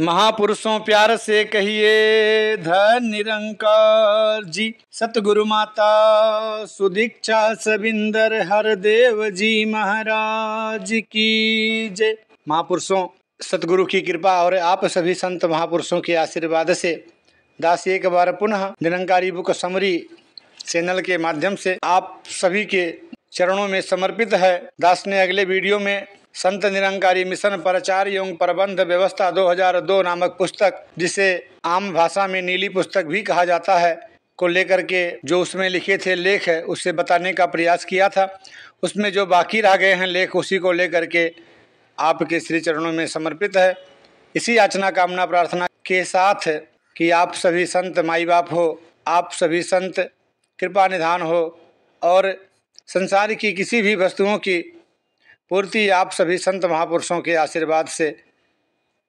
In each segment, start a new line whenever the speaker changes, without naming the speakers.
महापुरुषों प्यार से कहिए धन निरंकार जी सतगुरु माता सुदीक्षा सविंदर हर देव जी महाराज की जय महापुरुषों सतगुरु की कृपा और आप सभी संत महापुरुषों के आशीर्वाद से दास एक बार पुनः निरंकारी बुक समरी चैनल के माध्यम से आप सभी के चरणों में समर्पित है दास ने अगले वीडियो में संत निरंकारी मिशन प्रचार एवं प्रबंध व्यवस्था 2002 नामक पुस्तक जिसे आम भाषा में नीली पुस्तक भी कहा जाता है को लेकर के जो उसमें लिखे थे लेख है उससे बताने का प्रयास किया था उसमें जो बाकी रह गए हैं लेख उसी को लेकर के आपके श्री चरणों में समर्पित है इसी याचना कामना प्रार्थना के साथ कि आप सभी संत माई बाप हो आप सभी संत कृपा निधान हो और संसार की किसी भी वस्तुओं की पूर्ति आप सभी संत महापुरुषों के आशीर्वाद से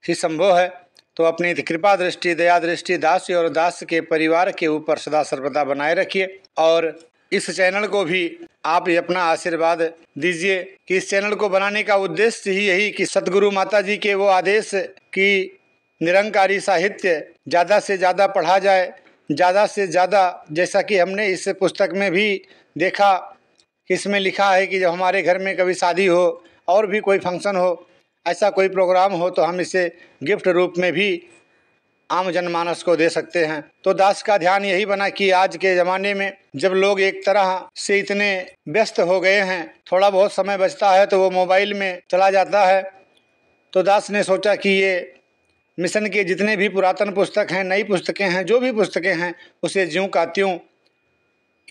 ही संभव है तो अपनी कृपा दृष्टि दया दृष्टि दास और दास के परिवार के ऊपर सदा सर्वदा बनाए रखिए और इस चैनल को भी आप अपना आशीर्वाद दीजिए कि इस चैनल को बनाने का उद्देश्य ही यही कि सतगुरु माता जी के वो आदेश कि निरंकारी साहित्य ज़्यादा से ज़्यादा पढ़ा जाए ज़्यादा से ज़्यादा जैसा कि हमने इस पुस्तक में भी देखा कि इसमें लिखा है कि जब हमारे घर में कभी शादी हो और भी कोई फंक्शन हो ऐसा कोई प्रोग्राम हो तो हम इसे गिफ्ट रूप में भी आम जनमानस को दे सकते हैं तो दास का ध्यान यही बना कि आज के ज़माने में जब लोग एक तरह से इतने व्यस्त हो गए हैं थोड़ा बहुत समय बचता है तो वो मोबाइल में चला जाता है तो दास ने सोचा कि ये मिशन के जितने भी पुरातन पुस्तक हैं नई पुस्तकें हैं जो भी पुस्तकें हैं उसे ज्यों का त्यों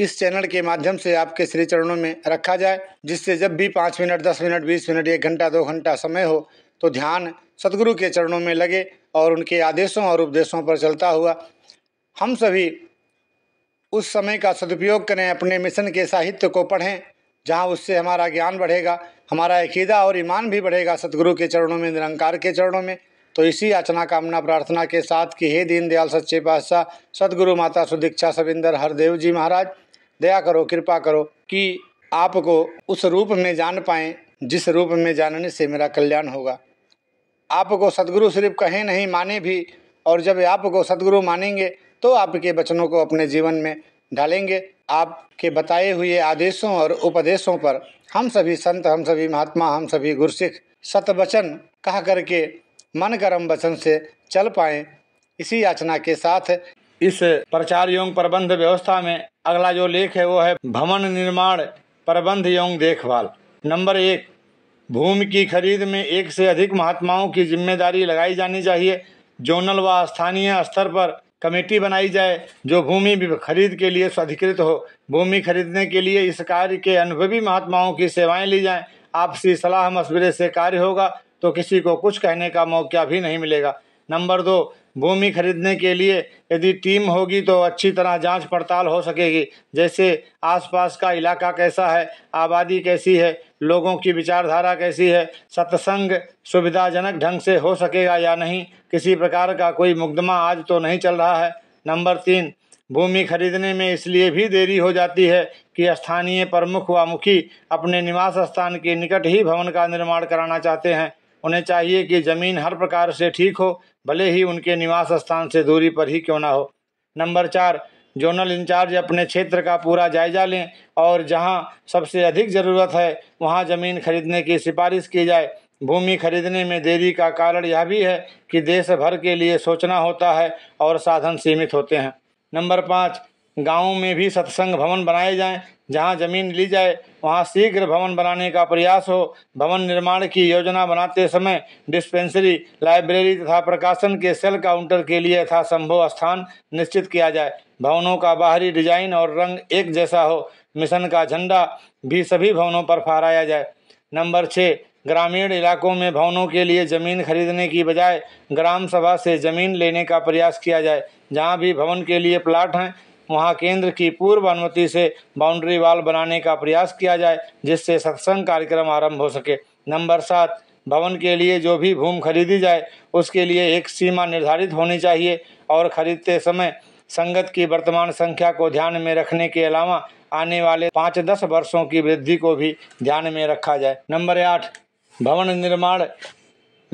इस चैनल के माध्यम से आपके श्री चरणों में रखा जाए जिससे जब भी पाँच मिनट दस मिनट बीस मिनट एक घंटा दो घंटा समय हो तो ध्यान सदगुरु के चरणों में लगे और उनके आदेशों और उपदेशों पर चलता हुआ हम सभी उस समय का सदुपयोग करें अपने मिशन के साहित्य को पढ़ें जहाँ उससे हमारा ज्ञान बढ़ेगा हमारा अकीदा और ईमान भी बढ़ेगा सदगुरु के चरणों में निरंकार के चरणों में तो इसी याचना कामना प्रार्थना के साथ कि हे दीनदयाल सच्चे पातशाह सदगुरु माता सुदीक्षा सविंदर हरदेव जी महाराज दया करो कृपा करो कि आपको उस रूप में जान पाए जिस रूप में जानने से मेरा कल्याण होगा आपको सदगुरु सिर्फ कहें नहीं माने भी और जब आपको सदगुरु मानेंगे तो आपके बचनों को अपने जीवन में डालेंगे आपके बताए हुए आदेशों और उपदेशों पर हम सभी संत हम सभी महात्मा हम सभी गुरुसिख वचन कह करके मन करम वचन से चल पाए इसी याचना के साथ इस प्रचार योग प्रबंध व्यवस्था में अगला जो लेख है वो है भवन निर्माण प्रबंध एवं देखभाल नंबर एक भूमि की खरीद में एक से अधिक महात्माओं की जिम्मेदारी लगाई जानी चाहिए जोनल व स्थानीय स्तर पर कमेटी बनाई जाए जो भूमि खरीद के लिए स्वाधिकृत हो भूमि खरीदने के लिए इस कार्य के अनुभवी महात्माओं की सेवाएं ली जाएं आपसी सलाह मशवरे से कार्य होगा तो किसी को कुछ कहने का मौका भी नहीं मिलेगा नंबर दो भूमि खरीदने के लिए यदि टीम होगी तो अच्छी तरह जांच पड़ताल हो सकेगी जैसे आसपास का इलाका कैसा है आबादी कैसी है लोगों की विचारधारा कैसी है सत्संग सुविधाजनक ढंग से हो सकेगा या नहीं किसी प्रकार का कोई मुकदमा आज तो नहीं चल रहा है नंबर तीन भूमि खरीदने में इसलिए भी देरी हो जाती है कि स्थानीय प्रमुख व मुखी अपने निवास स्थान के निकट ही भवन का निर्माण कराना चाहते हैं उन्हें चाहिए कि जमीन हर प्रकार से ठीक हो भले ही उनके निवास स्थान से दूरी पर ही क्यों ना हो नंबर चार जोनल इंचार्ज अपने क्षेत्र का पूरा जायजा लें और जहां सबसे अधिक ज़रूरत है वहां ज़मीन खरीदने की सिफारिश की जाए भूमि खरीदने में देरी का कारण यह भी है कि देश भर के लिए सोचना होता है और साधन सीमित होते हैं नंबर पाँच गाँव में भी सत्संग भवन बनाए जाएं जहां जमीन ली जाए वहां शीघ्र भवन बनाने का प्रयास हो भवन निर्माण की योजना बनाते समय डिस्पेंसरी लाइब्रेरी तथा प्रकाशन के सेल काउंटर के लिए संभव स्थान निश्चित किया जाए भवनों का बाहरी डिजाइन और रंग एक जैसा हो मिशन का झंडा भी सभी भवनों पर फहराया जाए नंबर छः ग्रामीण इलाकों में भवनों के लिए ज़मीन खरीदने की बजाय ग्राम सभा से ज़मीन लेने का प्रयास किया जाए जहाँ भी भवन के लिए प्लाट हैं वहाँ केंद्र की पूर्व अनुमति से बाउंड्री वाल बनाने का प्रयास किया जाए जिससे सत्संग कार्यक्रम आरंभ हो सके नंबर सात भवन के लिए जो भी भूमि खरीदी जाए उसके लिए एक सीमा निर्धारित होनी चाहिए और खरीदते समय संगत की वर्तमान संख्या को ध्यान में रखने के अलावा आने वाले पाँच दस वर्षों की वृद्धि को भी ध्यान में रखा जाए नंबर आठ भवन निर्माण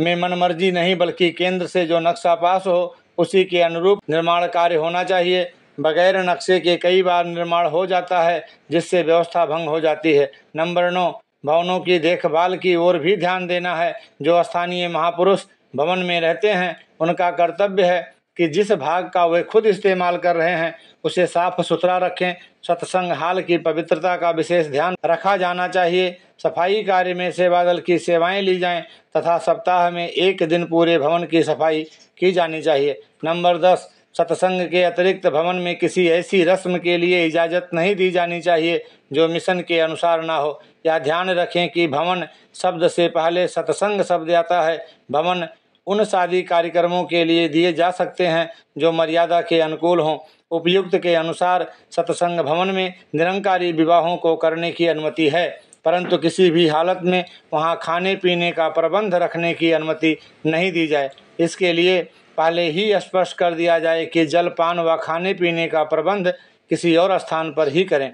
में मनमर्जी नहीं बल्कि केंद्र से जो नक्शा पास हो उसी के अनुरूप निर्माण कार्य होना चाहिए बगैर नक्शे के कई बार निर्माण हो जाता है जिससे व्यवस्था भंग हो जाती है नंबर नौ भवनों की देखभाल की ओर भी ध्यान देना है जो स्थानीय महापुरुष भवन में रहते हैं उनका कर्तव्य है कि जिस भाग का वे खुद इस्तेमाल कर रहे हैं उसे साफ सुथरा रखें सत्संग हाल की पवित्रता का विशेष ध्यान रखा जाना चाहिए सफाई कार्य में सेवा दल की सेवाएं ली जाएं तथा सप्ताह में एक दिन पूरे भवन की सफाई की जानी चाहिए नंबर दस सत्संग के अतिरिक्त भवन में किसी ऐसी रस्म के लिए इजाज़त नहीं दी जानी चाहिए जो मिशन के अनुसार ना हो या ध्यान रखें कि भवन शब्द से पहले सत्संग शब्द आता है भवन उन शादी कार्यक्रमों के लिए दिए जा सकते हैं जो मर्यादा के अनुकूल हों उपयुक्त के अनुसार सत्संग भवन में निरंकारी विवाहों को करने की अनुमति है परंतु किसी भी हालत में वहाँ खाने पीने का प्रबंध रखने की अनुमति नहीं दी जाए इसके लिए पहले ही स्पष्ट कर दिया जाए कि जलपान व खाने पीने का प्रबंध किसी और स्थान पर ही करें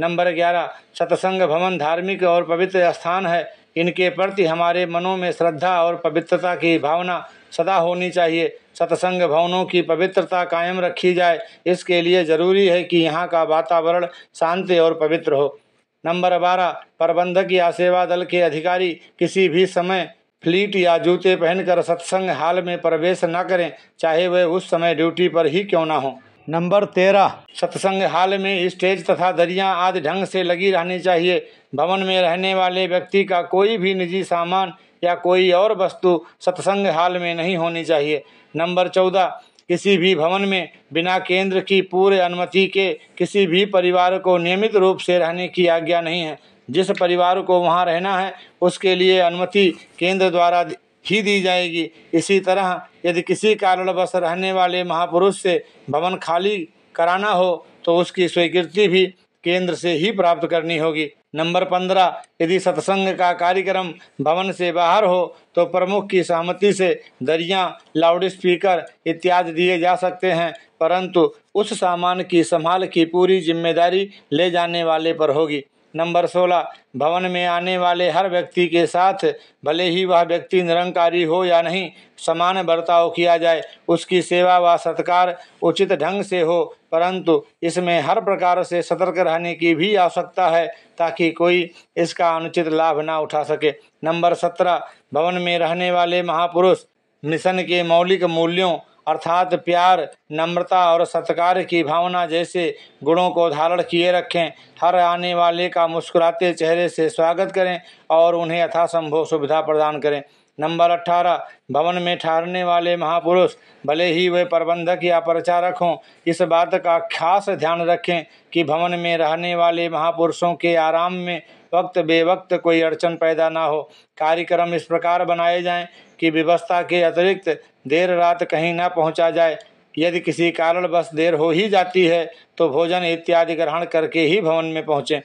नंबर ग्यारह सत्संग भवन धार्मिक और पवित्र स्थान है इनके प्रति हमारे मनों में श्रद्धा और पवित्रता की भावना सदा होनी चाहिए सत्संग भवनों की पवित्रता कायम रखी जाए इसके लिए जरूरी है कि यहाँ का वातावरण शांति और पवित्र हो नंबर बारह प्रबंधक या सेवा दल के अधिकारी किसी भी समय फ्लीट या जूते पहनकर सत्संग हाल में प्रवेश न करें चाहे वे उस समय ड्यूटी पर ही क्यों न हो नंबर तेरह सत्संग हाल में स्टेज तथा दरिया आदि ढंग से लगी रहनी चाहिए भवन में रहने वाले व्यक्ति का कोई भी निजी सामान या कोई और वस्तु सत्संग हाल में नहीं होनी चाहिए नंबर चौदह किसी भी भवन में बिना केंद्र की पूर्व अनुमति के किसी भी परिवार को नियमित रूप से रहने की आज्ञा नहीं है जिस परिवार को वहाँ रहना है उसके लिए अनुमति केंद्र द्वारा ही दी जाएगी इसी तरह यदि किसी कारणवश रहने वाले महापुरुष से भवन खाली कराना हो तो उसकी स्वीकृति भी केंद्र से ही प्राप्त करनी होगी नंबर पंद्रह यदि सत्संग का कार्यक्रम भवन से बाहर हो तो प्रमुख की सहमति से दरिया लाउड स्पीकर इत्यादि दिए जा सकते हैं परंतु उस सामान की संभाल की पूरी जिम्मेदारी ले जाने वाले पर होगी नंबर सोलह भवन में आने वाले हर व्यक्ति के साथ भले ही वह व्यक्ति निरंकारी हो या नहीं समान बर्ताव किया जाए उसकी सेवा व सत्कार उचित ढंग से हो परंतु इसमें हर प्रकार से सतर्क रहने की भी आवश्यकता है ताकि कोई इसका अनुचित लाभ ना उठा सके नंबर सत्रह भवन में रहने वाले महापुरुष मिशन के मौलिक मूल्यों अर्थात प्यार नम्रता और सत्कार की भावना जैसे गुणों को धारण किए रखें हर आने वाले का मुस्कुराते चेहरे से स्वागत करें और उन्हें यथासंभव सुविधा प्रदान करें नंबर अट्ठारह भवन में ठहरने वाले महापुरुष भले ही वे प्रबंधक या प्रचारक हों इस बात का खास ध्यान रखें कि भवन में रहने वाले महापुरुषों के आराम में वक्त बेवक्त कोई अड़चन पैदा ना हो कार्यक्रम इस प्रकार बनाए जाएं कि व्यवस्था के अतिरिक्त देर रात कहीं ना पहुंचा जाए यदि किसी कारणवश देर हो ही जाती है तो भोजन इत्यादि ग्रहण करके ही भवन में पहुँचें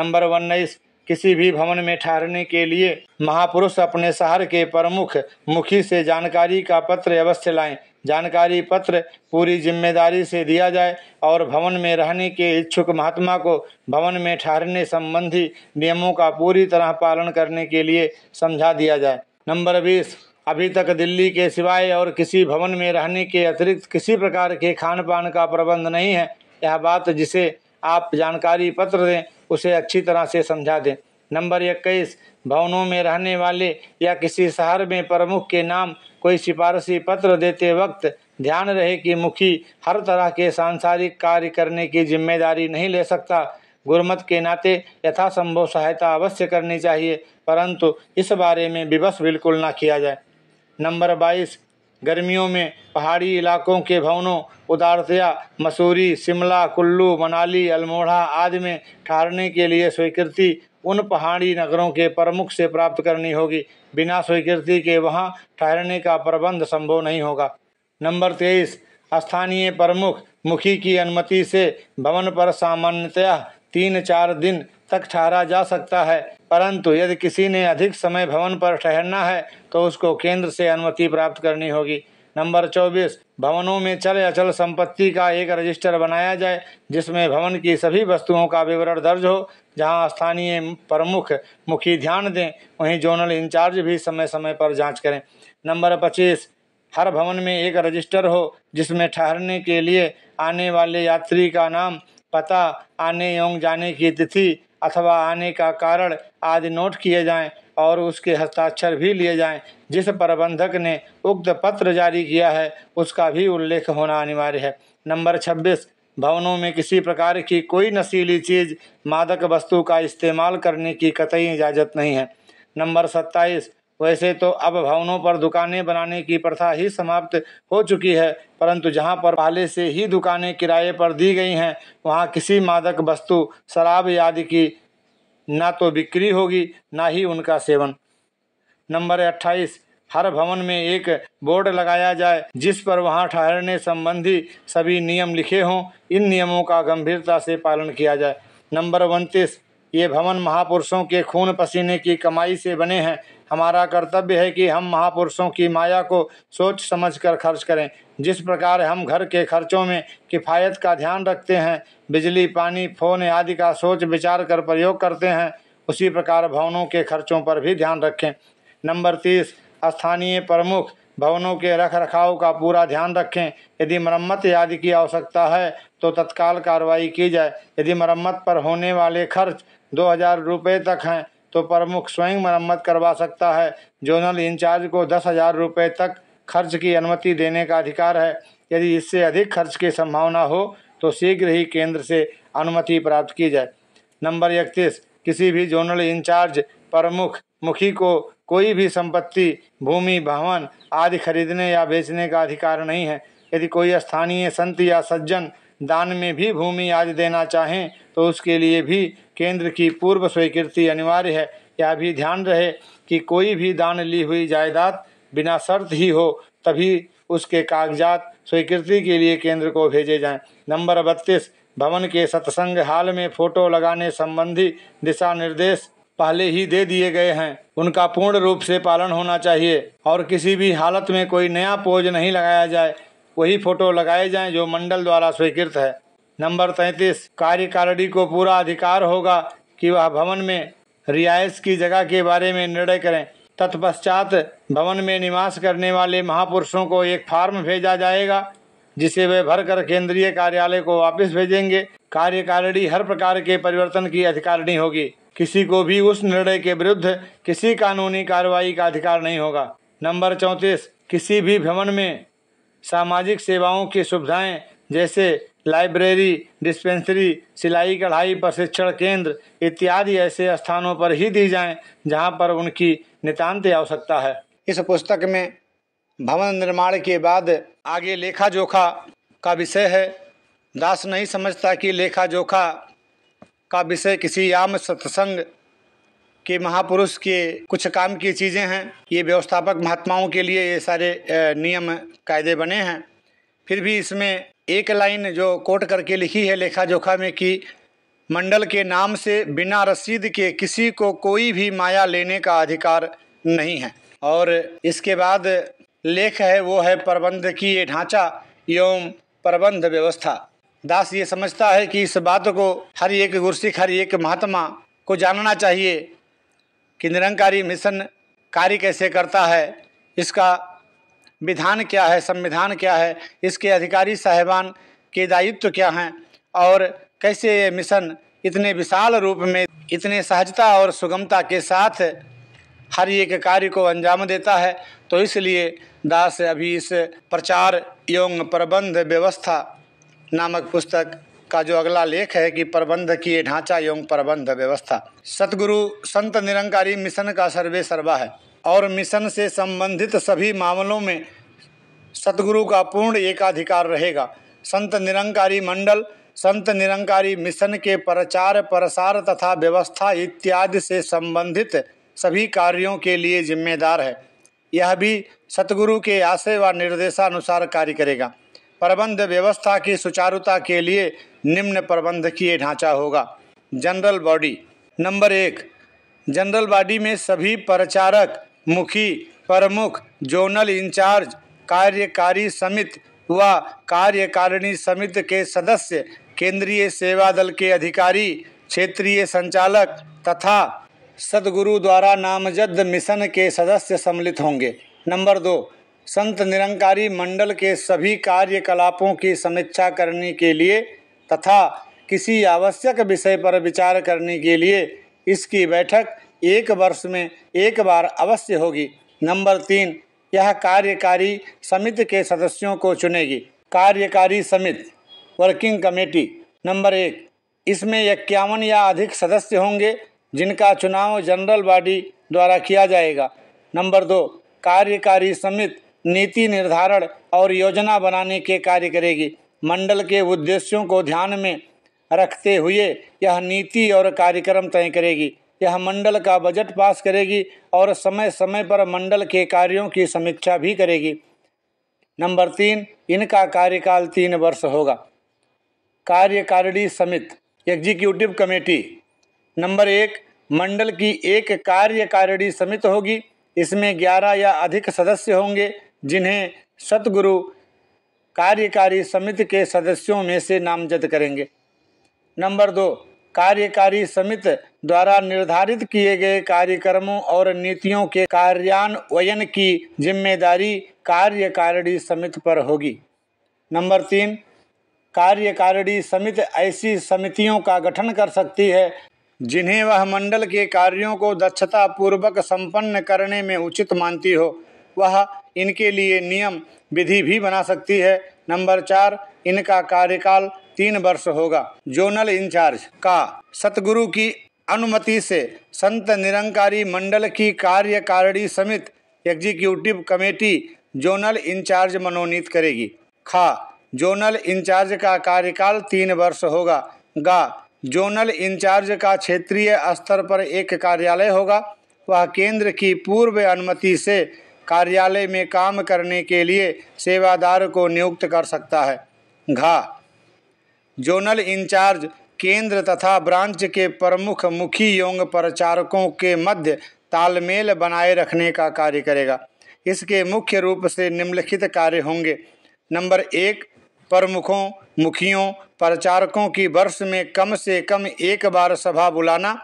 नंबर उन्नीस किसी भी भवन में ठहरने के लिए महापुरुष अपने शहर के प्रमुख मुखी से जानकारी का पत्र अवश्य लाएं जानकारी पत्र पूरी जिम्मेदारी से दिया जाए और भवन में रहने के इच्छुक महात्मा को भवन में ठहरने संबंधी नियमों का पूरी तरह पालन करने के लिए समझा दिया जाए नंबर बीस अभी तक दिल्ली के सिवाय और किसी भवन में रहने के अतिरिक्त किसी प्रकार के खान पान का प्रबंध नहीं है यह बात जिसे आप जानकारी पत्र दें उसे अच्छी तरह से समझा दें नंबर इक्कीस भवनों में रहने वाले या किसी शहर में प्रमुख के नाम कोई सिफारसी पत्र देते वक्त ध्यान रहे कि मुखी हर तरह के सांसारिक कार्य करने की जिम्मेदारी नहीं ले सकता गुरमत के नाते यथासंभव सहायता अवश्य करनी चाहिए परंतु इस बारे में विवश बिल्कुल ना किया जाए नंबर बाईस गर्मियों में पहाड़ी इलाकों के भवनों उदारतया मसूरी शिमला कुल्लू मनाली अल्मोड़ा आदि में ठहरने के लिए स्वीकृति उन पहाड़ी नगरों के प्रमुख से प्राप्त करनी होगी बिना स्वीकृति के वहां ठहरने का प्रबंध संभव नहीं होगा नंबर तेईस स्थानीय प्रमुख मुखी की अनुमति से भवन पर सामान्यतः तीन चार दिन तक ठहरा जा सकता है परंतु यदि किसी ने अधिक समय भवन पर ठहरना है तो उसको केंद्र से अनुमति प्राप्त करनी होगी नंबर चौबीस भवनों में चल अचल संपत्ति का एक रजिस्टर बनाया जाए जिसमें भवन की सभी वस्तुओं का विवरण दर्ज हो जहां स्थानीय प्रमुख मुखी ध्यान दें वहीं जोनल इंचार्ज भी समय समय पर जांच करें नंबर पच्चीस हर भवन में एक रजिस्टर हो जिसमें ठहरने के लिए आने वाले यात्री का नाम पता आने एवं जाने की तिथि अथवा आने का कारण आदि नोट किए जाएं और उसके हस्ताक्षर भी लिए जाएं जिस प्रबंधक ने उक्त पत्र जारी किया है उसका भी उल्लेख होना अनिवार्य है नंबर छब्बीस भवनों में किसी प्रकार की कोई नशीली चीज़ मादक वस्तु का इस्तेमाल करने की कतई इजाज़त नहीं है नंबर सत्ताईस वैसे तो अब भवनों पर दुकानें बनाने की प्रथा ही समाप्त हो चुकी है परंतु जहां पर पहले से ही दुकानें किराए पर दी गई हैं वहां किसी मादक वस्तु शराब आदि की ना तो बिक्री होगी ना ही उनका सेवन नंबर अट्ठाईस हर भवन में एक बोर्ड लगाया जाए जिस पर वहां ठहरने संबंधी सभी नियम लिखे हों इन नियमों का गंभीरता से पालन किया जाए नंबर उनतीस ये भवन महापुरुषों के खून पसीने की कमाई से बने हैं हमारा कर्तव्य है कि हम महापुरुषों की माया को सोच समझकर खर्च करें जिस प्रकार हम घर के खर्चों में किफ़ायत का ध्यान रखते हैं बिजली पानी फोन आदि का सोच विचार कर प्रयोग करते हैं उसी प्रकार भवनों के खर्चों पर भी ध्यान रखें नंबर तीस स्थानीय प्रमुख भवनों के रख रखाव का पूरा ध्यान रखें यदि मरम्मत आदि की आवश्यकता है तो तत्काल कार्रवाई की जाए यदि मरम्मत पर होने वाले खर्च दो हजार रुपये तक हैं तो प्रमुख स्वयं मरम्मत करवा सकता है जोनल इंचार्ज को दस हजार रुपये तक खर्च की अनुमति देने का अधिकार है यदि इससे अधिक खर्च की संभावना हो तो शीघ्र ही केंद्र से अनुमति प्राप्त की जाए नंबर इकतीस किसी भी जोनल इंचार्ज प्रमुख मुखी को कोई भी संपत्ति भूमि भवन आदि खरीदने या बेचने का अधिकार नहीं है यदि कोई स्थानीय संत या सज्जन दान में भी भूमि आदि देना चाहें तो उसके लिए भी केंद्र की पूर्व स्वीकृति अनिवार्य है यह भी ध्यान रहे कि कोई भी दान ली हुई जायदाद बिना शर्त ही हो तभी उसके कागजात स्वीकृति के लिए केंद्र को भेजे जाएं। नंबर बत्तीस भवन के सत्संग हाल में फोटो लगाने संबंधी दिशा निर्देश पहले ही दे दिए गए हैं उनका पूर्ण रूप से पालन होना चाहिए और किसी भी हालत में कोई नया पोज नहीं लगाया जाए वही फोटो लगाए जाएं जो मंडल द्वारा स्वीकृत है नंबर तैंतीस कार्यकारिणी को पूरा अधिकार होगा कि वह भवन में रियायत की जगह के बारे में निर्णय करें तत्पश्चात भवन में निवास करने वाले महापुरुषों को एक फार्म भेजा जाएगा जिसे वे भरकर केंद्रीय कार्यालय को वापस भेजेंगे कार्यकारिणी हर प्रकार के परिवर्तन की अधिकारिणी होगी किसी को भी उस निर्णय के विरुद्ध किसी कानूनी कार्रवाई का अधिकार नहीं होगा नंबर चौंतीस किसी भी भ्रमण में सामाजिक सेवाओं की सुविधाएं जैसे लाइब्रेरी डिस्पेंसरी सिलाई कढ़ाई प्रशिक्षण केंद्र इत्यादि ऐसे स्थानों पर ही दी जाएं जहां पर उनकी नितान्त आवश्यकता है इस पुस्तक में भवन निर्माण के बाद आगे लेखा जोखा का विषय है दास नहीं समझता कि लेखा जोखा का विषय किसी याम सत्संग के महापुरुष के कुछ काम की चीज़ें हैं ये व्यवस्थापक महात्माओं के लिए ये सारे नियम कायदे बने हैं फिर भी इसमें एक लाइन जो कोट करके लिखी है लेखा जोखा में कि मंडल के नाम से बिना रसीद के किसी को कोई भी माया लेने का अधिकार नहीं है और इसके बाद लेख है वो है प्रबंध की ढांचा एवं प्रबंध व्यवस्था दास ये समझता है कि इस बात को हर एक गुरसिख हर एक महात्मा को जानना चाहिए कि निरंकारी मिशन कार्य कैसे करता है इसका विधान क्या है संविधान क्या है इसके अधिकारी साहेबान के दायित्व क्या हैं और कैसे ये मिशन इतने विशाल रूप में इतने सहजता और सुगमता के साथ हर एक कार्य को अंजाम देता है तो इसलिए दास अभी इस प्रचार एवं प्रबंध व्यवस्था नामक पुस्तक का जो अगला लेख है कि प्रबंध की ढांचा एवं प्रबंध व्यवस्था सतगुरु संत निरंकारी मिशन का सर्वे सर्वा है और मिशन से संबंधित सभी मामलों में सतगुरु का पूर्ण एकाधिकार रहेगा संत निरंकारी मंडल संत निरंकारी मिशन के प्रचार प्रसार तथा व्यवस्था इत्यादि से संबंधित सभी कार्यों के लिए जिम्मेदार है यह भी सतगुरु के आशय व निर्देशानुसार कार्य करेगा प्रबंध व्यवस्था की सुचारुता के लिए निम्न प्रबंधकीय ढांचा होगा जनरल बॉडी नंबर एक जनरल बॉडी में सभी प्रचारक मुखी प्रमुख जोनल इंचार्ज कार्यकारी समिति व कार्यकारिणी समिति के सदस्य केंद्रीय सेवा दल के अधिकारी क्षेत्रीय संचालक तथा सदगुरु द्वारा नामजद मिशन के सदस्य सम्मिलित होंगे नंबर दो संत निरंकारी मंडल के सभी कार्यकलापों की समीक्षा करने के लिए तथा किसी आवश्यक विषय पर विचार करने के लिए इसकी बैठक एक वर्ष में एक बार अवश्य होगी नंबर तीन यह कार्यकारी समिति के सदस्यों को चुनेगी कार्यकारी समिति वर्किंग कमेटी नंबर एक इसमें इक्यावन या अधिक सदस्य होंगे जिनका चुनाव जनरल बॉडी द्वारा किया जाएगा नंबर दो कार्यकारी समिति नीति निर्धारण और योजना बनाने के कार्य करेगी मंडल के उद्देश्यों को ध्यान में रखते हुए यह नीति और कार्यक्रम तय करेगी यह मंडल का बजट पास करेगी और समय समय पर मंडल के कार्यों की समीक्षा भी करेगी नंबर तीन इनका कार्यकाल तीन वर्ष होगा कार्यकारिणी समिति एग्जीक्यूटिव कमेटी नंबर एक मंडल की एक कार्यकारिणी समिति होगी इसमें ग्यारह या अधिक सदस्य होंगे जिन्हें सतगुरु कार्यकारी समिति के सदस्यों में से नामजद करेंगे नंबर दो कार्यकारी समिति द्वारा निर्धारित किए गए कार्यक्रमों और नीतियों के कार्यान्वयन की जिम्मेदारी कार्यकारिणी समिति पर होगी नंबर तीन कार्यकारिणी समिति ऐसी समितियों का गठन कर सकती है जिन्हें वह मंडल के कार्यों को दक्षतापूर्वक संपन्न करने में उचित मानती हो वह इनके लिए नियम विधि भी बना सकती है नंबर चार इनका कार्यकाल तीन वर्ष होगा जोनल इंचार्ज का सतगुरु की अनुमति से संत निरंकारी मंडल की कार्यकारिणी समित एग्जीक्यूटिव कमेटी जोनल इंचार्ज मनोनीत करेगी खा जोनल इंचार्ज का कार्यकाल तीन वर्ष होगा गा जोनल इंचार्ज का क्षेत्रीय स्तर पर एक कार्यालय होगा वह केंद्र की पूर्व अनुमति से कार्यालय में काम करने के लिए सेवादार को नियुक्त कर सकता है घा जोनल इंचार्ज केंद्र तथा ब्रांच के प्रमुख मुखी योंग प्रचारकों के मध्य तालमेल बनाए रखने का कार्य करेगा इसके मुख्य रूप से निम्नलिखित कार्य होंगे नंबर एक प्रमुखों मुखियों प्रचारकों की वर्ष में कम से कम एक बार सभा बुलाना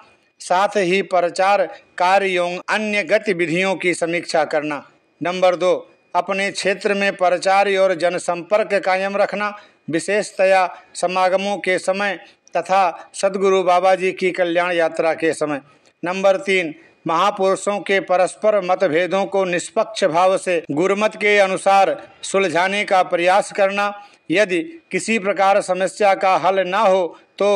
साथ ही प्रचार कार्यों अन्य गतिविधियों की समीक्षा करना नंबर दो अपने क्षेत्र में प्रचार और जनसंपर्क कायम रखना विशेषतया समागमों के समय तथा सदगुरु बाबा जी की कल्याण यात्रा के समय नंबर तीन महापुरुषों के परस्पर मतभेदों को निष्पक्ष भाव से गुरुमत के अनुसार सुलझाने का प्रयास करना यदि किसी प्रकार समस्या का हल न हो तो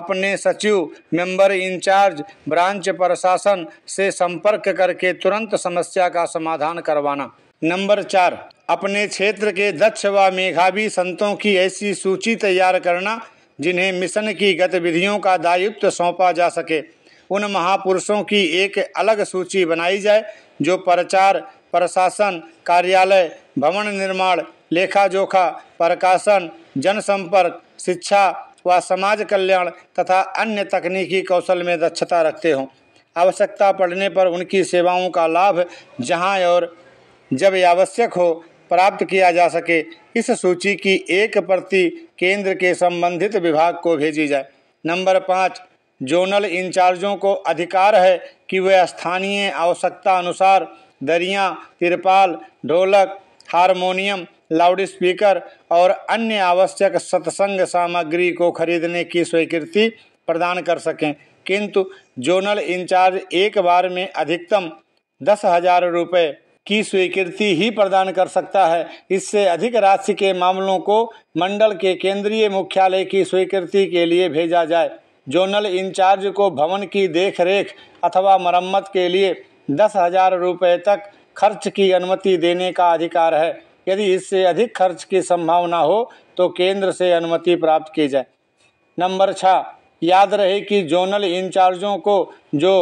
अपने सचिव मेंबर इंचार्ज ब्रांच प्रशासन से संपर्क करके तुरंत समस्या का समाधान करवाना नंबर चार अपने क्षेत्र के दक्ष व मेघावी संतों की ऐसी सूची तैयार करना जिन्हें मिशन की गतिविधियों का दायित्व सौंपा जा सके उन महापुरुषों की एक अलग सूची बनाई जाए जो प्रचार प्रशासन कार्यालय भवन निर्माण लेखा जोखा प्रकाशन जनसंपर्क शिक्षा व समाज कल्याण तथा अन्य तकनीकी कौशल में दक्षता रखते हों आवश्यकता पड़ने पर उनकी सेवाओं का लाभ जहां और जब आवश्यक हो प्राप्त किया जा सके इस सूची की एक प्रति केंद्र के संबंधित विभाग को भेजी जाए नंबर पाँच जोनल इंचार्जों को अधिकार है कि वे स्थानीय आवश्यकता अनुसार दरिया तिरपाल ढोलक हारमोनियम लाउड स्पीकर और अन्य आवश्यक सत्संग सामग्री को खरीदने की स्वीकृति प्रदान कर सकें किंतु जोनल इंचार्ज एक बार में अधिकतम दस हजार रुपये की स्वीकृति ही प्रदान कर सकता है इससे अधिक राशि के मामलों को मंडल के केंद्रीय मुख्यालय की स्वीकृति के लिए भेजा जाए जोनल इंचार्ज को भवन की देखरेख अथवा मरम्मत के लिए दस हजार रुपये तक खर्च की अनुमति देने का अधिकार है यदि इससे अधिक खर्च की संभावना हो तो केंद्र से अनुमति प्राप्त की जाए नंबर छः याद रहे कि जोनल इंचार्जों को जो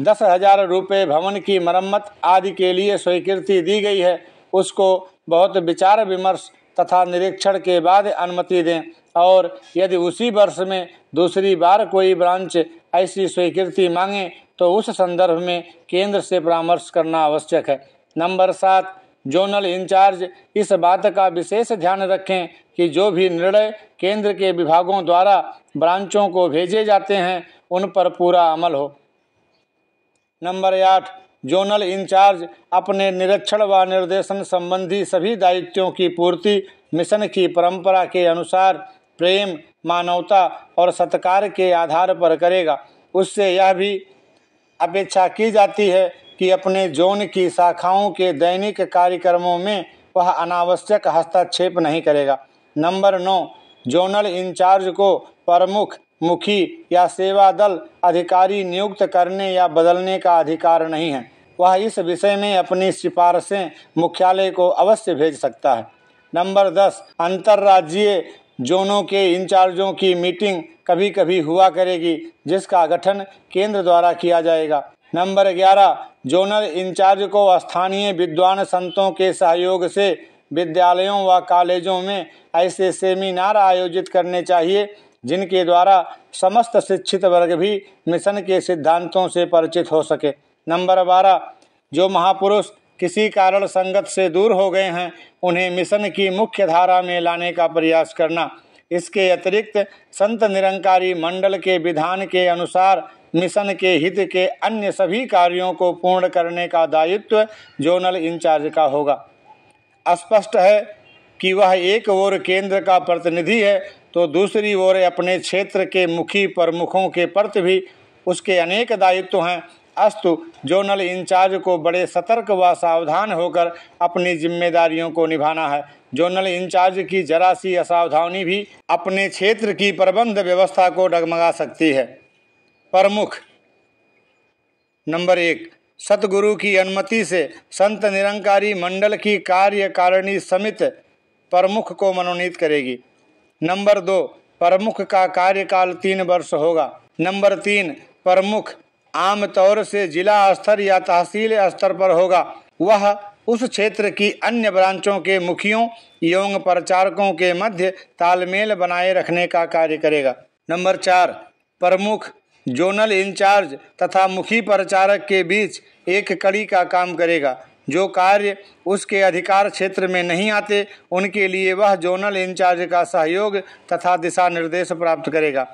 दस हजार रुपये भवन की मरम्मत आदि के लिए स्वीकृति दी गई है उसको बहुत विचार विमर्श तथा निरीक्षण के बाद अनुमति दें और यदि उसी वर्ष में दूसरी बार कोई ब्रांच ऐसी स्वीकृति मांगे तो उस संदर्भ में केंद्र से परामर्श करना आवश्यक है नंबर सात जोनल इंचार्ज इस बात का विशेष ध्यान रखें कि जो भी निर्णय केंद्र के विभागों द्वारा ब्रांचों को भेजे जाते हैं उन पर पूरा अमल हो नंबर आठ जोनल इंचार्ज अपने निरीक्षण व निर्देशन संबंधी सभी दायित्वों की पूर्ति मिशन की परंपरा के अनुसार प्रेम मानवता और सत्कार के आधार पर करेगा उससे यह भी अपेक्षा की जाती है कि अपने जोन की शाखाओं के दैनिक कार्यक्रमों में वह अनावश्यक हस्तक्षेप नहीं करेगा नंबर नौ जोनल इंचार्ज को प्रमुख मुखी या सेवा दल अधिकारी नियुक्त करने या बदलने का अधिकार नहीं है वह इस विषय में अपनी सिफारशें मुख्यालय को अवश्य भेज सकता है नंबर दस अंतर्राज्यीय जोनों के इंचार्जों की मीटिंग कभी कभी हुआ करेगी जिसका गठन केंद्र द्वारा किया जाएगा नंबर ग्यारह जोनल इंचार्ज को स्थानीय विद्वान संतों के सहयोग से विद्यालयों व कॉलेजों में ऐसे सेमिनार आयोजित करने चाहिए जिनके द्वारा समस्त शिक्षित वर्ग भी मिशन के सिद्धांतों से परिचित हो सके नंबर बारह जो महापुरुष किसी कारण संगत से दूर हो गए हैं उन्हें मिशन की मुख्य धारा में लाने का प्रयास करना इसके अतिरिक्त संत निरंकारी मंडल के विधान के अनुसार मिशन के हित के अन्य सभी कार्यों को पूर्ण करने का दायित्व जोनल इंचार्ज का होगा स्पष्ट है कि वह एक ओर केंद्र का प्रतिनिधि है तो दूसरी ओर अपने क्षेत्र के मुखी प्रमुखों के प्रति भी उसके अनेक दायित्व हैं अस्तु जोनल इंचार्ज को बड़े सतर्क व सावधान होकर अपनी जिम्मेदारियों को निभाना है जोनल इंचार्ज की जरा सी असावधानी भी अपने क्षेत्र की प्रबंध व्यवस्था को डगमगा सकती है प्रमुख नंबर एक सतगुरु की अनुमति से संत निरंकारी मंडल की कार्यकारिणी समित प्रमुख को मनोनीत करेगी नंबर दो प्रमुख का कार्यकाल तीन वर्ष होगा नंबर तीन प्रमुख आमतौर से जिला स्तर या तहसील स्तर पर होगा वह उस क्षेत्र की अन्य ब्रांचों के मुखियों एवं प्रचारकों के मध्य तालमेल बनाए रखने का कार्य करेगा नंबर चार प्रमुख जोनल इंचार्ज तथा मुखी प्रचारक के बीच एक कड़ी का काम करेगा जो कार्य उसके अधिकार क्षेत्र में नहीं आते उनके लिए वह जोनल इंचार्ज का सहयोग तथा दिशा निर्देश प्राप्त करेगा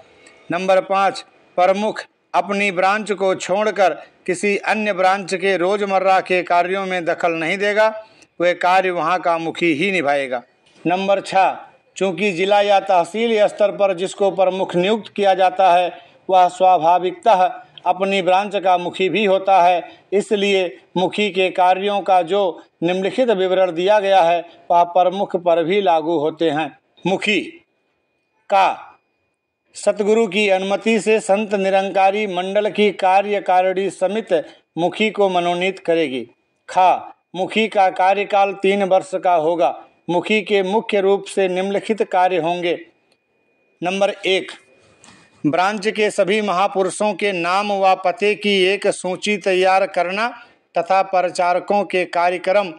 नंबर पाँच प्रमुख अपनी ब्रांच को छोड़कर किसी अन्य ब्रांच के रोज़मर्रा के कार्यों में दखल नहीं देगा वह कार्य वहाँ का मुखी ही निभाएगा नंबर छः चूँकि जिला या तहसील स्तर पर जिसको प्रमुख नियुक्त किया जाता है वह स्वाभाविकतः अपनी ब्रांच का मुखी भी होता है इसलिए मुखी के कार्यों का जो निम्नलिखित विवरण दिया गया है वह प्रमुख पर भी लागू होते हैं मुखी का सतगुरु की अनुमति से संत निरंकारी मंडल की कार्यकारिणी समित मुखी को मनोनीत करेगी खा मुखी का कार्यकाल तीन वर्ष का होगा मुखी के मुख्य रूप से निम्नलिखित कार्य होंगे नंबर एक ब्रांच के सभी महापुरुषों के नाम व पते की एक सूची तैयार करना तथा प्रचारकों के कार्यक्रम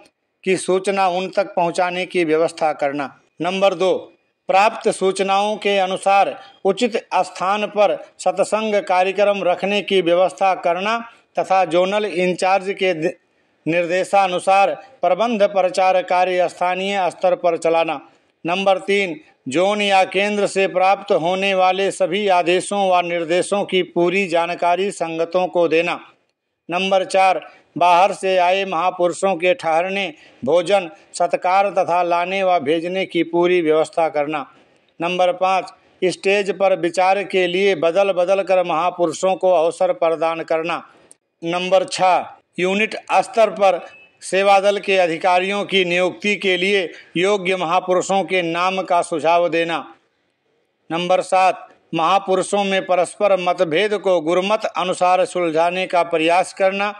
की सूचना उन तक पहुंचाने की व्यवस्था करना नंबर दो प्राप्त सूचनाओं के अनुसार उचित स्थान पर सत्संग कार्यक्रम रखने की व्यवस्था करना तथा जोनल इंचार्ज के निर्देशानुसार प्रबंध प्रचार कार्य स्थानीय स्तर पर चलाना नंबर तीन जोन या केंद्र से प्राप्त होने वाले सभी आदेशों व निर्देशों की पूरी जानकारी संगतों को देना नंबर चार बाहर से आए महापुरुषों के ठहरने भोजन सत्कार तथा लाने व भेजने की पूरी व्यवस्था करना नंबर पाँच स्टेज पर विचार के लिए बदल बदल कर महापुरुषों को अवसर प्रदान करना नंबर छः यूनिट स्तर पर सेवा दल के अधिकारियों की नियुक्ति के लिए योग्य महापुरुषों के नाम का सुझाव देना नंबर सात महापुरुषों में परस्पर मतभेद को गुरमत अनुसार सुलझाने का प्रयास करना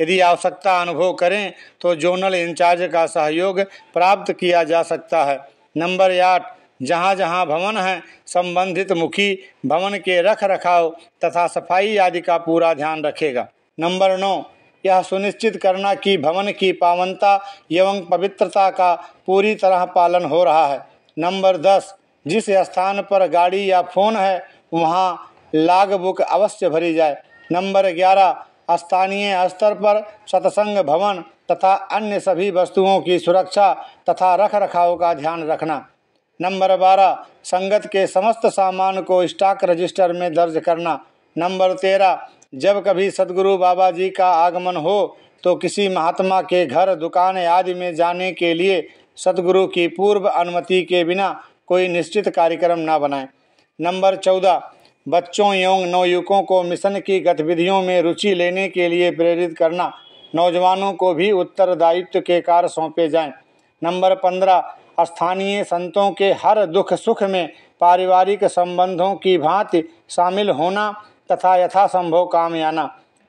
यदि आवश्यकता अनुभव करें तो जोनल इंचार्ज का सहयोग प्राप्त किया जा सकता है नंबर आठ जहाँ जहाँ भवन है संबंधित मुखी भवन के रख रखाव तथा सफाई आदि का पूरा ध्यान रखेगा नंबर नौ यह सुनिश्चित करना कि भवन की पावनता एवं पवित्रता का पूरी तरह पालन हो रहा है नंबर दस जिस स्थान पर गाड़ी या फोन है वहाँ लाग बुक अवश्य भरी जाए नंबर ग्यारह स्थानीय स्तर पर सत्संग भवन तथा अन्य सभी वस्तुओं की सुरक्षा तथा रख रखाव का ध्यान रखना नंबर बारह संगत के समस्त सामान को स्टॉक रजिस्टर में दर्ज करना नंबर तेरह जब कभी सदगुरु बाबा जी का आगमन हो तो किसी महात्मा के घर दुकान आदि में जाने के लिए सदगुरु की पूर्व अनुमति के बिना कोई निश्चित कार्यक्रम ना बनाए नंबर चौदह बच्चों एवं नवयुवकों को मिशन की गतिविधियों में रुचि लेने के लिए प्रेरित करना नौजवानों को भी उत्तरदायित्व के कार्य सौंपे जाएं नंबर पंद्रह स्थानीय संतों के हर दुख सुख में पारिवारिक संबंधों की भांति शामिल होना तथा यथासंभव कामयाना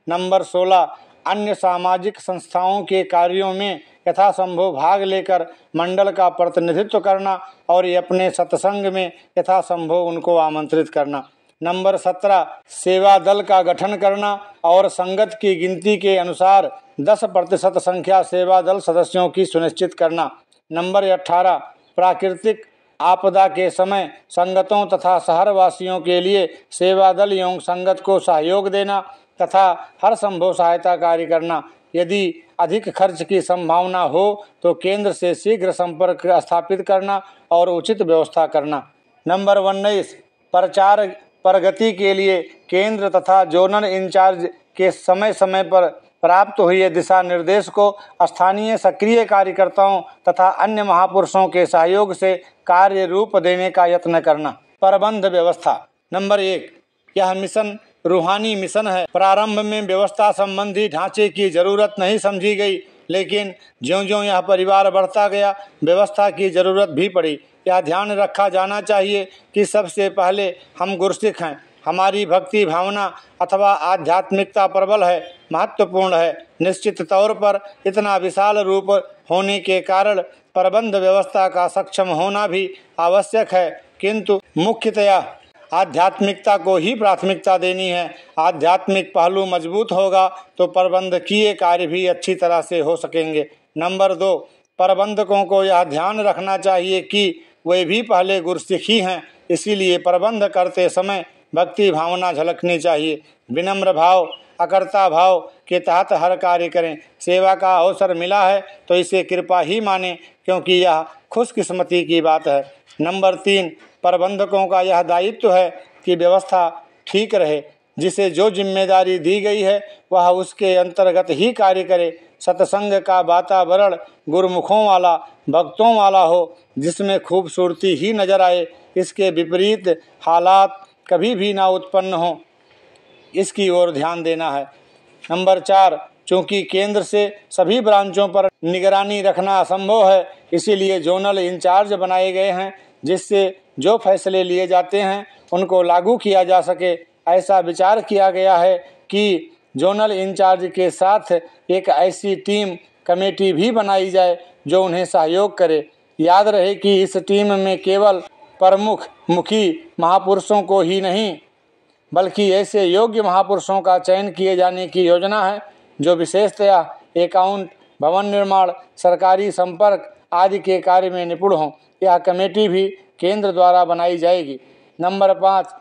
नंबर सोलह अन्य सामाजिक संस्थाओं के कार्यों में यथासंभव भाग लेकर मंडल का प्रतिनिधित्व करना और ये अपने सत्संग में यथासंभव उनको आमंत्रित करना नंबर सत्रह सेवा दल का गठन करना और संगत की गिनती के अनुसार दस प्रतिशत संख्या सेवा दल सदस्यों की सुनिश्चित करना नंबर अठारह प्राकृतिक आपदा के समय संगतों तथा शहरवासियों के लिए सेवा दल एवं संगत को सहयोग देना तथा हर संभव सहायता कार्य करना यदि अधिक खर्च की संभावना हो तो केंद्र से शीघ्र संपर्क स्थापित करना और उचित व्यवस्था करना नंबर उन्नीस प्रचार प्रगति के लिए केंद्र तथा जोनल इंचार्ज के समय समय पर प्राप्त हुए दिशा निर्देश को स्थानीय सक्रिय कार्यकर्ताओं तथा अन्य महापुरुषों के सहयोग से कार्य रूप देने का यत्न करना प्रबंध व्यवस्था नंबर एक यह मिशन रूहानी मिशन है प्रारंभ में व्यवस्था संबंधी ढांचे की जरूरत नहीं समझी गई लेकिन ज्यो ज्यों यह परिवार बढ़ता गया व्यवस्था की जरूरत भी पड़ी यह ध्यान रखा जाना चाहिए कि सबसे पहले हम गुरसिख हैं हमारी भक्ति भावना अथवा आध्यात्मिकता प्रबल है महत्वपूर्ण है निश्चित तौर पर इतना विशाल रूप होने के कारण प्रबंध व्यवस्था का सक्षम होना भी आवश्यक है किंतु मुख्यतया आध्यात्मिकता को ही प्राथमिकता देनी है आध्यात्मिक पहलू मजबूत होगा तो प्रबंधकीय कार्य भी अच्छी तरह से हो सकेंगे नंबर दो प्रबंधकों को यह ध्यान रखना चाहिए कि वे भी पहले गुरसिखी हैं इसीलिए प्रबंध करते समय भक्ति भावना झलकनी चाहिए विनम्र भाव अकर्ता भाव के तहत हर कार्य करें सेवा का अवसर मिला है तो इसे कृपा ही माने क्योंकि यह खुशकिस्मती की बात है नंबर तीन प्रबंधकों का यह दायित्व है कि व्यवस्था ठीक रहे जिसे जो जिम्मेदारी दी गई है वह उसके अंतर्गत ही कार्य करे सत्संग का वातावरण गुरुमुखों वाला भक्तों वाला हो जिसमें खूबसूरती ही नजर आए इसके विपरीत हालात कभी भी ना उत्पन्न हो इसकी ओर ध्यान देना है नंबर चार चूंकि केंद्र से सभी ब्रांचों पर निगरानी रखना असंभव है इसीलिए जोनल इंचार्ज बनाए गए हैं जिससे जो फैसले लिए जाते हैं उनको लागू किया जा सके ऐसा विचार किया गया है कि जोनल इंचार्ज के साथ एक ऐसी टीम कमेटी भी बनाई जाए जो उन्हें सहयोग करे याद रहे कि इस टीम में केवल प्रमुख मुखी महापुरुषों को ही नहीं बल्कि ऐसे योग्य महापुरुषों का चयन किए जाने की योजना है जो विशेषतया एकाउंट भवन निर्माण सरकारी संपर्क आदि के कार्य में निपुण हों यह कमेटी भी केंद्र द्वारा बनाई जाएगी नंबर पाँच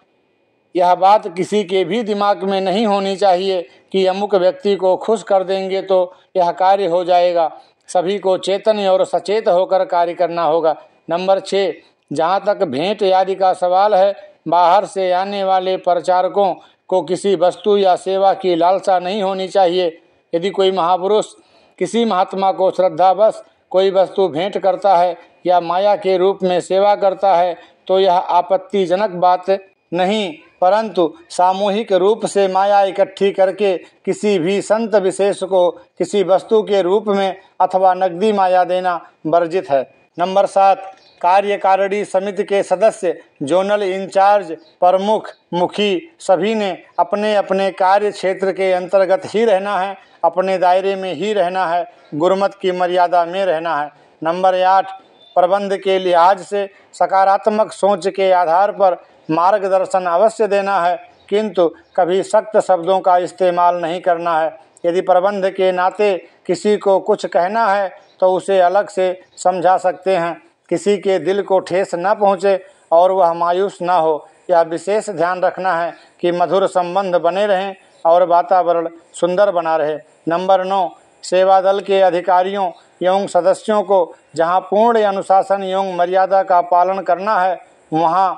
यह बात किसी के भी दिमाग में नहीं होनी चाहिए कि अमुक व्यक्ति को खुश कर देंगे तो यह कार्य हो जाएगा सभी को चेतन और सचेत होकर कार्य करना होगा नंबर छः जहाँ तक भेंट आदि का सवाल है बाहर से आने वाले प्रचारकों को किसी वस्तु या सेवा की लालसा नहीं होनी चाहिए यदि कोई महापुरुष किसी महात्मा को श्रद्धावश कोई वस्तु भेंट करता है या माया के रूप में सेवा करता है तो यह आपत्तिजनक बात नहीं परंतु सामूहिक रूप से माया इकट्ठी करके किसी भी संत विशेष को किसी वस्तु के रूप में अथवा नकदी माया देना वर्जित है नंबर सात कार्यकारिणी समिति के सदस्य जोनल इंचार्ज प्रमुख मुखी सभी ने अपने अपने कार्य क्षेत्र के अंतर्गत ही रहना है अपने दायरे में ही रहना है गुरमत की मर्यादा में रहना है नंबर आठ प्रबंध के लिहाज से सकारात्मक सोच के आधार पर मार्गदर्शन अवश्य देना है किंतु कभी सख्त शब्दों का इस्तेमाल नहीं करना है यदि प्रबंध के नाते किसी को कुछ कहना है तो उसे अलग से समझा सकते हैं किसी के दिल को ठेस न पहुँचे और वह मायूस न हो यह विशेष ध्यान रखना है कि मधुर संबंध बने रहें और वातावरण सुंदर बना रहे नंबर नौ सेवा दल के अधिकारियों एवं सदस्यों को जहां पूर्ण अनुशासन एवं मर्यादा का पालन करना है वहां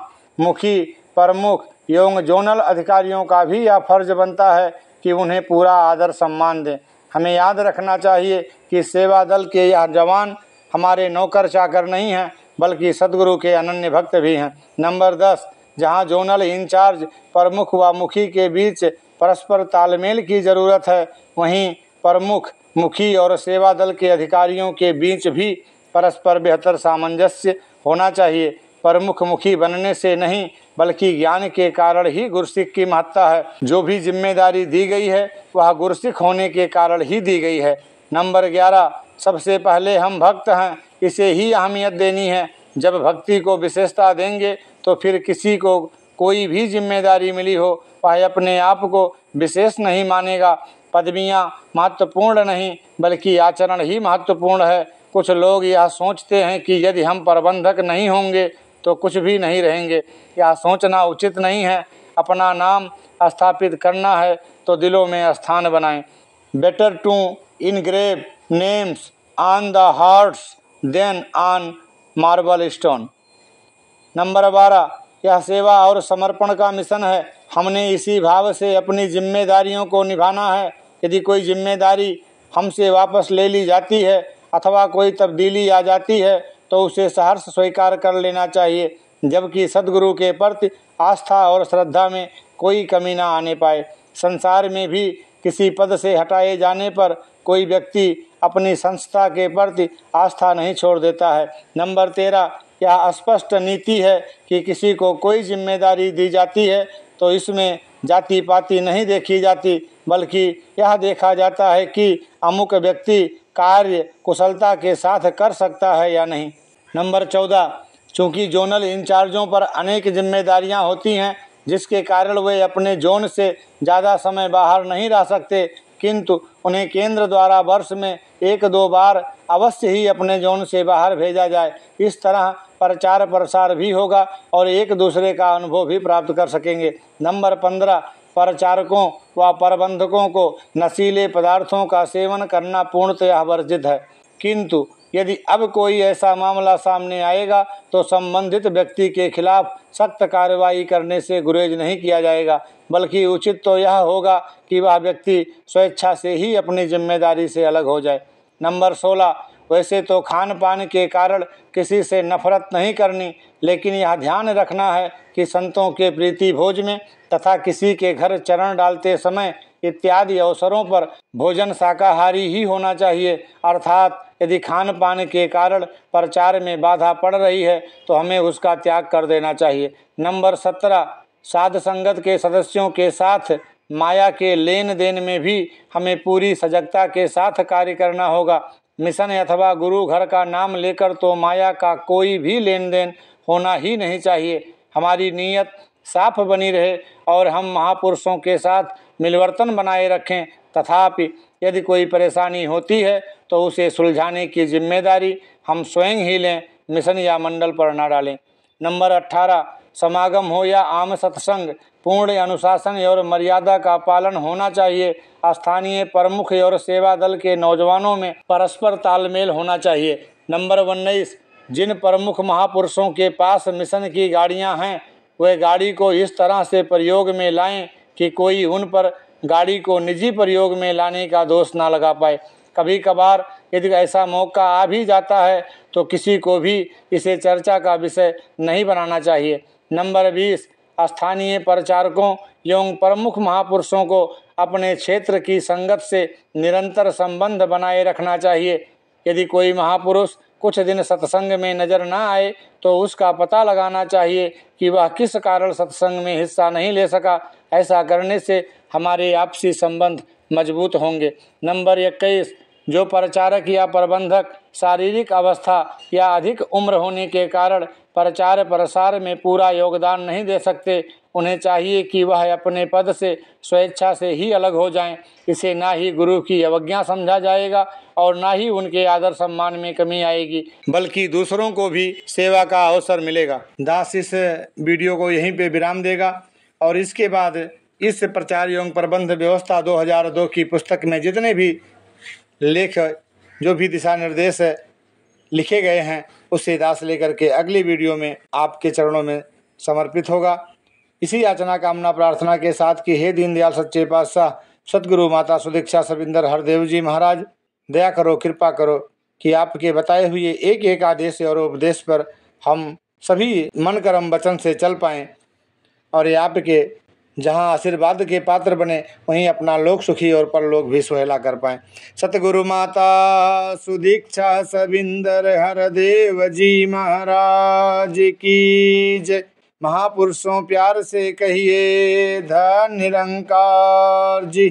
मुखी प्रमुख एवं जोनल अधिकारियों का भी यह फर्ज बनता है कि उन्हें पूरा आदर सम्मान दें हमें याद रखना चाहिए कि सेवा दल के यह जवान हमारे नौकर चाकर नहीं हैं बल्कि सदगुरु के अनन्य भक्त भी हैं नंबर दस जहाँ जोनल इंचार्ज प्रमुख व मुखी के बीच परस्पर तालमेल की जरूरत है वहीं प्रमुख मुखी और सेवा दल के अधिकारियों के बीच भी परस्पर बेहतर सामंजस्य होना चाहिए प्रमुख मुखी बनने से नहीं बल्कि ज्ञान के कारण ही गुरसिख की महत्ता है जो भी जिम्मेदारी दी गई है वह गुरसिख होने के कारण ही दी गई है नंबर ग्यारह सबसे पहले हम भक्त हैं इसे ही अहमियत देनी है जब भक्ति को विशेषता देंगे तो फिर किसी को कोई भी जिम्मेदारी मिली हो वह अपने आप को विशेष नहीं मानेगा पदवियाँ महत्वपूर्ण नहीं बल्कि आचरण ही महत्वपूर्ण है कुछ लोग यह सोचते हैं कि यदि हम प्रबंधक नहीं होंगे तो कुछ भी नहीं रहेंगे यह सोचना उचित नहीं है अपना नाम स्थापित करना है तो दिलों में स्थान बनाएं better to engrave names on the hearts than on marble stone. Number बारह यह सेवा और समर्पण का मिशन है हमने इसी भाव से अपनी जिम्मेदारियों को निभाना है यदि कोई जिम्मेदारी हमसे वापस ले ली जाती है अथवा कोई तब्दीली आ जाती है तो उसे सहर्ष स्वीकार कर लेना चाहिए जबकि सदगुरु के प्रति आस्था और श्रद्धा में कोई कमी ना आने पाए संसार में भी किसी पद से हटाए जाने पर कोई व्यक्ति अपनी संस्था के प्रति आस्था नहीं छोड़ देता है नंबर तेरह यह स्पष्ट नीति है कि किसी को कोई जिम्मेदारी दी जाती है तो इसमें जाति पाति नहीं देखी जाती बल्कि यह देखा जाता है कि अमुक व्यक्ति कार्य कुशलता के साथ कर सकता है या नहीं नंबर चौदह चूँकि जोनल इंचार्जों पर अनेक जिम्मेदारियां होती हैं जिसके कारण वे अपने जोन से ज़्यादा समय बाहर नहीं रह सकते किंतु उन्हें केंद्र द्वारा वर्ष में एक दो बार अवश्य ही अपने जोन से बाहर भेजा जाए इस तरह प्रचार प्रसार भी होगा और एक दूसरे का अनुभव भी प्राप्त कर सकेंगे नंबर पंद्रह प्रचारकों व प्रबंधकों को नशीले पदार्थों का सेवन करना पूर्णतः वर्जित है किंतु यदि अब कोई ऐसा मामला सामने आएगा तो संबंधित व्यक्ति के खिलाफ सख्त कार्रवाई करने से गुरेज नहीं किया जाएगा बल्कि उचित तो यह होगा कि वह व्यक्ति स्वेच्छा से ही अपनी जिम्मेदारी से अलग हो जाए नंबर सोलह वैसे तो खान पान के कारण किसी से नफरत नहीं करनी लेकिन यह ध्यान रखना है कि संतों के प्रीति भोज में तथा किसी के घर चरण डालते समय इत्यादि अवसरों पर भोजन शाकाहारी ही होना चाहिए अर्थात यदि खान पान के कारण प्रचार में बाधा पड़ रही है तो हमें उसका त्याग कर देना चाहिए नंबर सत्रह साध संगत के सदस्यों के साथ माया के लेन देन में भी हमें पूरी सजगता के साथ कार्य करना होगा मिशन अथवा गुरु घर का नाम लेकर तो माया का कोई भी लेन देन होना ही नहीं चाहिए हमारी नीयत साफ बनी रहे और हम महापुरुषों के साथ मिलवर्तन बनाए रखें तथापि यदि कोई परेशानी होती है तो उसे सुलझाने की जिम्मेदारी हम स्वयं ही लें मिशन या मंडल पर न डालें नंबर अट्ठारह समागम हो या आम सत्संग पूर्ण अनुशासन और मर्यादा का पालन होना चाहिए स्थानीय प्रमुख और सेवा दल के नौजवानों में परस्पर तालमेल होना चाहिए नंबर उन्नीस जिन प्रमुख महापुरुषों के पास मिशन की गाड़ियां हैं वे गाड़ी को इस तरह से प्रयोग में लाएं कि कोई उन पर गाड़ी को निजी प्रयोग में लाने का दोष ना लगा पाए कभी कभार यदि ऐसा मौका आ भी जाता है तो किसी को भी इसे चर्चा का विषय नहीं बनाना चाहिए नंबर बीस स्थानीय प्रचारकों एवं प्रमुख महापुरुषों को अपने क्षेत्र की संगत से निरंतर संबंध बनाए रखना चाहिए यदि कोई महापुरुष कुछ दिन सत्संग में नजर ना आए तो उसका पता लगाना चाहिए कि वह किस कारण सत्संग में हिस्सा नहीं ले सका ऐसा करने से हमारे आपसी संबंध मजबूत होंगे नंबर इक्कीस जो प्रचारक या प्रबंधक शारीरिक अवस्था या अधिक उम्र होने के कारण प्रचार प्रसार में पूरा योगदान नहीं दे सकते उन्हें चाहिए कि वह अपने पद से स्वेच्छा से ही अलग हो जाएं। इसे ना ही गुरु की अवज्ञा समझा जाएगा और ना ही उनके आदर सम्मान में कमी आएगी बल्कि दूसरों को भी सेवा का अवसर मिलेगा दास इस वीडियो को यहीं पे विराम देगा और इसके बाद इस प्रचार एवं प्रबंध व्यवस्था 2002 की पुस्तक में जितने भी लेख जो भी दिशा निर्देश है लिखे गए हैं उससे दास लेकर के अगली वीडियो में आपके चरणों में समर्पित होगा इसी याचना कामना प्रार्थना के साथ कि हे दीनदयाल सच्चे पातशाह सदगुरु माता सुदीक्षा सविंदर हरदेव जी महाराज दया करो कृपा करो कि आपके बताए हुए एक एक आदेश और उपदेश पर हम सभी मन करम वचन से चल पाएँ और ये आपके जहाँ आशीर्वाद के पात्र बने वहीं अपना लोक सुखी और परलोक भी सुहेला कर पाए सतगुरु माता सुदीक्षा सविंदर हर देव जी महाराज की जय महापुरुषों प्यार से कहिए धन निरंकार जी